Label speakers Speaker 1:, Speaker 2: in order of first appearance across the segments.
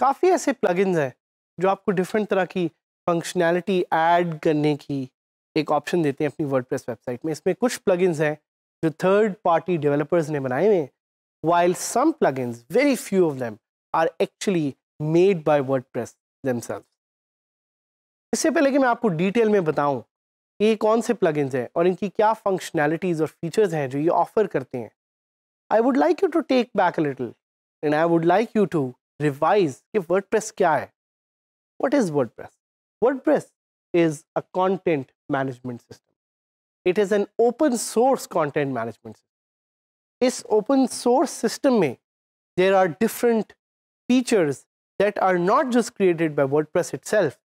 Speaker 1: काफ़ी ऐसे प्लगइन्स हैं जो आपको डिफरेंट तरह की फंक्शनैलिटी ऐड करने की एक ऑप्शन देते हैं अपनी वर्डप्रेस वेबसाइट में इसमें कुछ प्लगइन्स हैं जो थर्ड पार्टी डेवलपर्स ने बनाए हुए हैं while some plugins very few of them are actually made by WordPress press इससे पहले कि मैं आपको डिटेल में बताऊं ये कौन से प्लगइन्स हैं और इनकी क्या फंक्शनैलिटीज़ और फीचर्स हैं जो ये ऑफर करते हैं I would like you to take back little and I would like you to revise कि प्रेस क्या है what is WordPress WordPress is a content management system it is an open source content management इस open source system में there are different features that are not just created by WordPress itself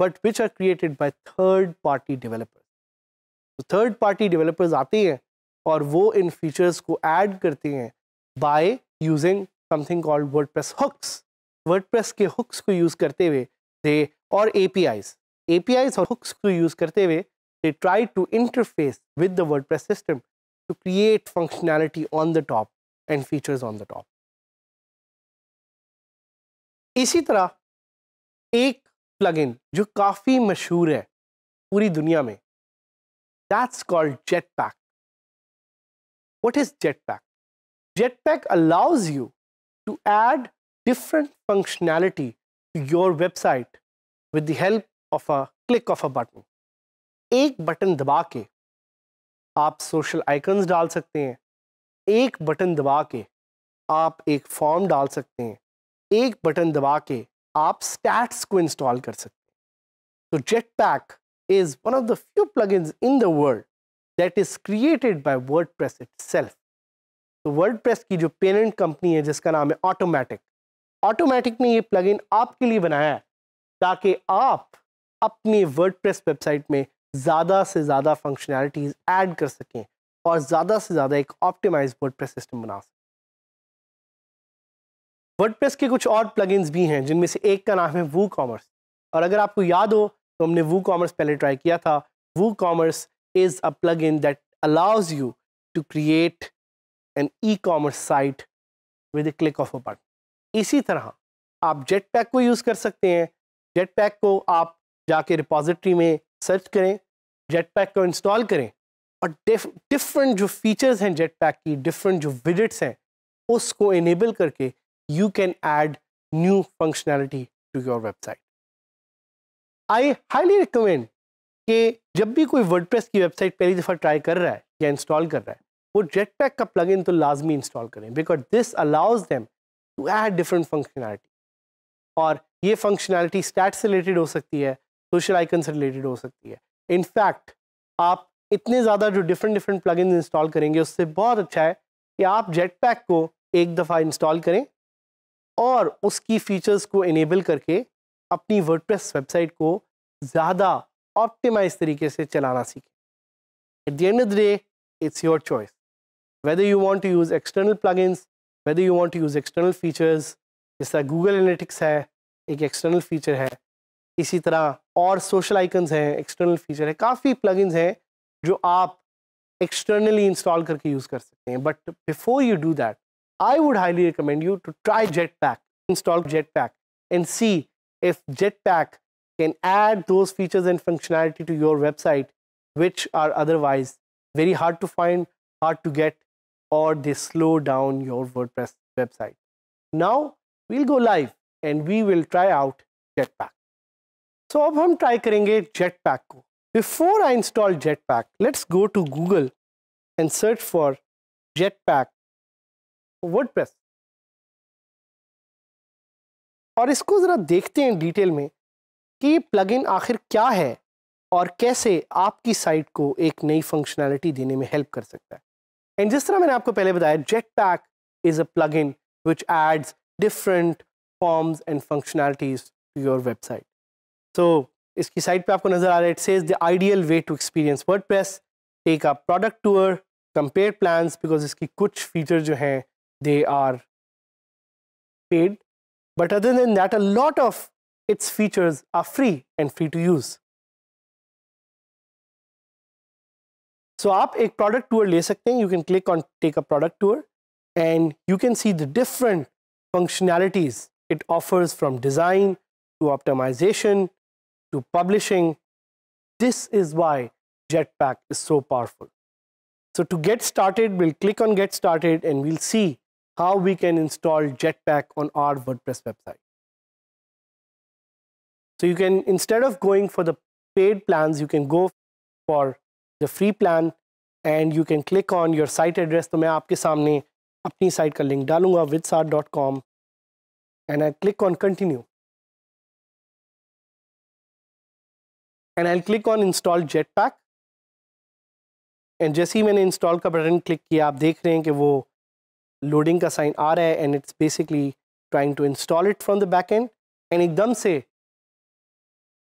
Speaker 1: but which are created by third party developers third party developers आते हैं और वो इन features को add करते हैं by using something called WordPress hooks WordPress के hooks को use करते हुए दे और पी आईज और हुक्स को यूज़ करते हुए they try to
Speaker 2: interface with the WordPress system to create functionality on the top and features on the top इसी तरह एक प्लगइन जो काफ़ी मशहूर है पूरी दुनिया में that's called Jetpack is Jetpack Jetpack allows you to add different functionality to your
Speaker 1: website with the help of a click of a button. एक बटन दबा के आप सोशल आइकन्स डाल सकते हैं एक बटन दबा के आप एक फॉर्म डाल सकते हैं एक बटन दबा के आप स्टैट्स को इंस्टॉल कर सकते हैं तो Jetpack is one of the few plugins in the world that is created by WordPress itself तो वर्ल्ड की जो पेरेंट कंपनी है जिसका नाम है ऑटोमेटिक ऑटोमेटिक ने ये प्लगइन आपके लिए बनाया है ताकि आप अपनी वर्ड वेबसाइट में ज़्यादा से ज़्यादा फंक्शनैलिटीज़ ऐड कर सकें और ज़्यादा से ज़्यादा एक ऑप्टिमाइज वर्ड सिस्टम बना सकें वर्ड के कुछ और प्लगइन्स भी हैं जिनमें से एक का नाम है वू कॉमर्स और अगर आपको याद हो तो हमने वू कॉमर्स पहले ट्राई किया था WooCommerce is a plugin that allows you to create an ecommerce site with a click of a button इसी तरह आप जेट पैक को यूज़ कर सकते हैं जेट पैक को आप जाके रिपोजिटरी में सर्च करें जेट पैक को इंस्टॉल करें और डिफरेंट जो फीचर्स हैं जेट पैक की डिफरेंट जो विजिट्स हैं उसको इनेबल करके you can add new functionality to your website I highly recommend कि जब भी कोई वर्डप्रेस की वेबसाइट पहली दफ़ा ट्राई कर रहा है या इंस्टॉल कर रहा है वो जेट पैक का प्लग तो लाजमी इंस्टॉल करें because this allows them to add different functionality और ये फंक्शनैलिटी स्टैट से रिलेटेड हो सकती है सोशल आइकन से रिलेटेड हो सकती है इनफैक्ट आप इतने ज़्यादा जो डिफरेंट डिफरेंट प्लग इंस्टॉल करेंगे उससे बहुत अच्छा है कि आप जेट पैक को एक दफ़ा इंस्टॉल करें और उसकी फीचर्स को इनेबल करके अपनी वर्डप्रेस वेबसाइट को ज़्यादा ऑप्टिमाइज तरीके से चलाना सीखें at the end of the day it's your choice whether you want to use external plugins, whether you want to use external features, जिस तरह गूगल एनेटिक्स है एक एक्सटर्नल फीचर है इसी तरह और सोशल आइकन्स हैं एक्सटर्नल फीचर है काफ़ी प्लगइन्स हैं जो आप एक्सटर्नली इंस्टॉल करके यूज़ कर सकते हैं but before you do that I would highly recommend you to try Jetpack install Jetpack and see if Jetpack can add those features and functionality to your website which are otherwise very hard to find hard to get or they slow down your WordPress website. Now we'll go live and we will try out Jetpack.
Speaker 2: So अब हम try करेंगे Jetpack को. Before I install Jetpack, let's go to Google and search for Jetpack WordPress. और इसको ज़रा देखते हैं detail में कि ये प्लगइन आखिर क्या है और कैसे आपकी साइट को
Speaker 1: एक नई फंक्शनैलिटी देने में हेल्प कर सकता है एंड जिस तरह मैंने आपको पहले बताया Jetpack is a plugin which adds different forms and functionalities to your website so इसकी साइट पे आपको नज़र आ रहा है it says the ideal way to experience WordPress take a product tour compare plan because इसकी कुछ feature जो हैं they
Speaker 2: are paid but other than that a lot of its features are free and free to use So आप a product tour ले सकते You can click on take a product tour and
Speaker 1: you can see the different functionalities it offers from design to optimization to publishing. This is why Jetpack is so powerful. So to get started, we'll click on get started and we'll see how we can install Jetpack on our WordPress website. So you can, instead of going for the paid plans, you can go for the free plan and you can click on your site address तो मैं आपके सामने अपनी site का
Speaker 2: link डालूंगा with sar dot com and I click on continue and I click on install Jetpack and जैसे ही मैंने इंस्टॉल का बटन क्लिक किया आप देख रहे हैं कि वो लोडिंग का
Speaker 1: साइन आ रहा है and it's basically trying to install it from the back end and एकदम से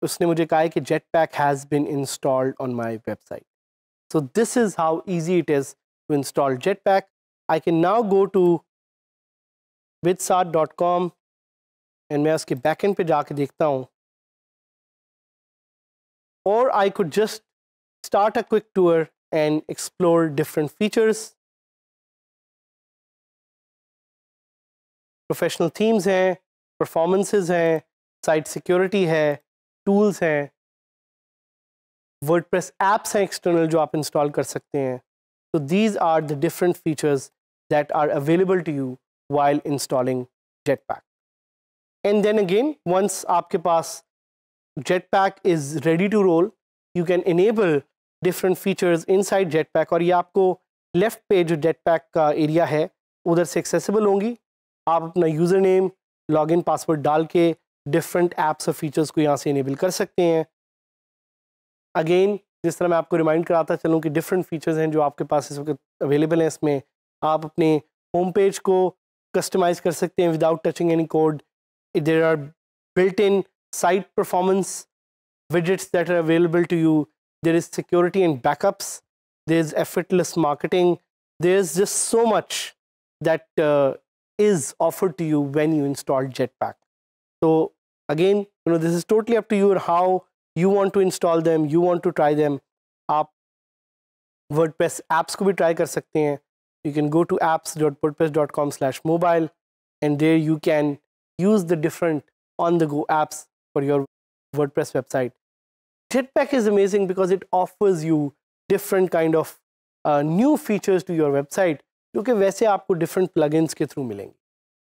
Speaker 1: उसने मुझे कहा है कि Jetpack has been installed on my website So this is how easy it is to install Jetpack. I can now go to
Speaker 2: bitsart.com and मैं उसके backend पे जाके देखता हूँ or I could just start a quick tour and explore different features. Professional themes हैं, performances हैं, site security है, tools हैं, वर्ड प्रेस एप्स हैं एक्सटर्नल
Speaker 1: जो आप इंस्टॉल कर सकते हैं तो these are the different features that are available to you while installing Jetpack and then again once आपके पास Jetpack is ready to roll you can enable different features inside Jetpack और ये आपको left पे जो jet pack का area है उधर से एक्सेसिबल होंगी आप अपना user name log in password डाल के डिफरेंट ऐप्स और फीचर्स को यहाँ से इनेबल कर सकते हैं अगेन जिस तरह मैं आपको रिमाइंड कराता चलूँ कि डिफरेंट फीचर्स हैं जो आपके पास इस वक्त अवेलेबल हैं इसमें आप अपने होम पेज को कस्टमाइज कर सकते हैं without touching any code there are built in site performance widgets that are available to you there is security and backups there is effortless marketing there is just so much that is offer to you when you install Jetpack तो again you know this is totally up to your how you want to install them you want to try them आप WordPress apps को भी try कर सकते हैं you can go to apps dot WordPress dot com slash mobile and there you can use the different on the go apps for your WordPress website Jetpack is amazing because it offers you different kind of new features to your website क्योंकि वैसे आपको different plugins के through मिलेंगे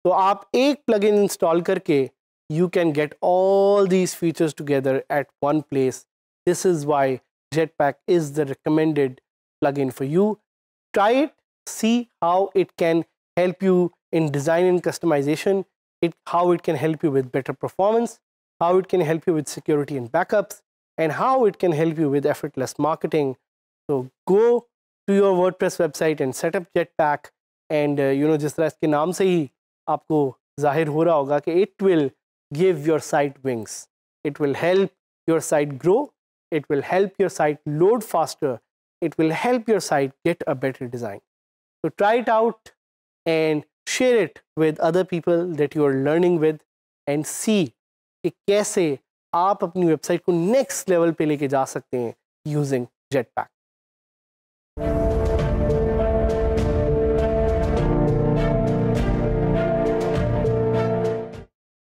Speaker 1: तो आप एक plugin install करके you can get all these features together at one place. This is why Jetpack is the recommended plugin for you. Try it, see how it can help you in design and customization, it, how it can help you with better performance, how it can help you with security and backups, and how it can help you with effortless marketing. So go to your WordPress website and set up Jetpack and uh, you know just तरह इसके name से ही it will give your site wings. It will help your site grow. It will help your site load faster. It will help your site get a better design. So try it out and share it with other people that you are learning with and see कि कैसे आप अपनी website को next level पे लेके जा सकते हैं यूजिंग जेट पैक